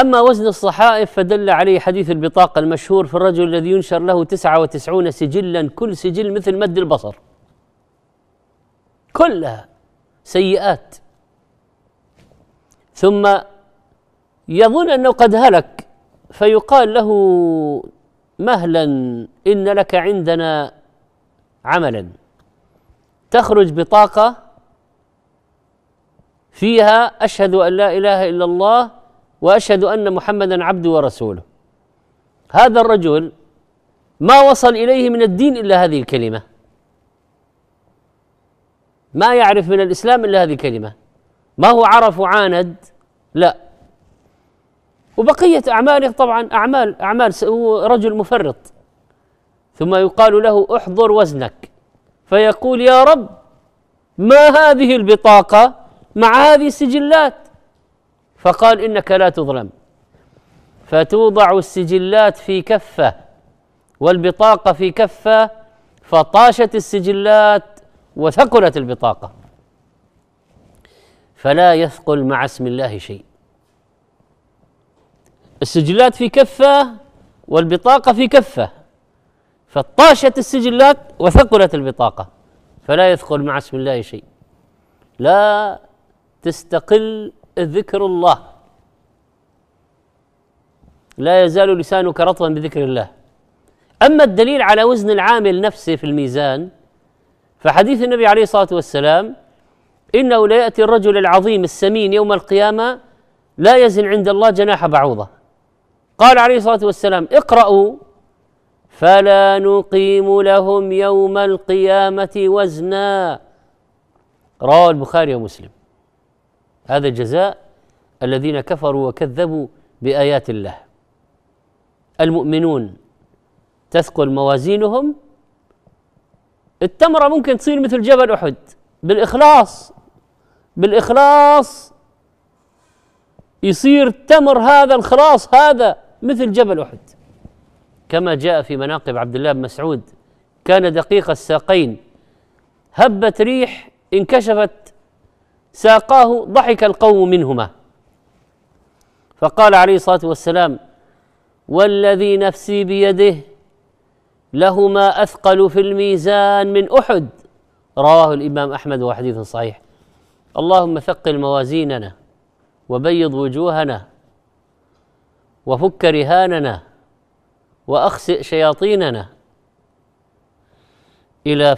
أما وزن الصحائف فدل عليه حديث البطاقة المشهور في الرجل الذي ينشر له تسعة وتسعون سجلا كل سجل مثل مد البصر كلها سيئات ثم يظن أنه قد هلك فيقال له مهلا إن لك عندنا عملا تخرج بطاقة فيها أشهد أن لا إله إلا الله واشهد ان محمدا عبده ورسوله هذا الرجل ما وصل اليه من الدين الا هذه الكلمه ما يعرف من الاسلام الا هذه الكلمه ما هو عرف وعاند لا وبقيه اعماله طبعا اعمال اعمال هو رجل مفرط ثم يقال له احضر وزنك فيقول يا رب ما هذه البطاقه مع هذه السجلات فقال انك لا تظلم فتوضع السجلات في كفه والبطاقه في كفه فطاشت السجلات وثقلت البطاقه فلا يثقل مع اسم الله شيء السجلات في كفه والبطاقه في كفه فطاشت السجلات وثقلت البطاقه فلا يثقل مع اسم الله شيء لا تستقل ذكر الله لا يزال لسانك رطبا بذكر الله أما الدليل على وزن العامل نفسه في الميزان فحديث النبي عليه الصلاة والسلام إنه لا يأتي الرجل العظيم السمين يوم القيامة لا يزن عند الله جناح بعوضة قال عليه الصلاة والسلام اقرأوا فلا نقيم لهم يوم القيامة وزنا رواه البخاري ومسلم هذا جزاء الذين كفروا وكذبوا بايات الله المؤمنون تثقل موازينهم التمره ممكن تصير مثل جبل احد بالاخلاص بالاخلاص يصير تمر هذا الخلاص هذا مثل جبل احد كما جاء في مناقب عبد الله بن مسعود كان دقيق الساقين هبت ريح انكشفت ساقاه ضحك القوم منهما فقال عليه الصلاه والسلام والذي نفسي بيده لهما اثقل في الميزان من احد رواه الامام احمد وحديث صحيح اللهم ثقل موازيننا وبيض وجوهنا وفك رهاننا واخسئ شياطيننا الى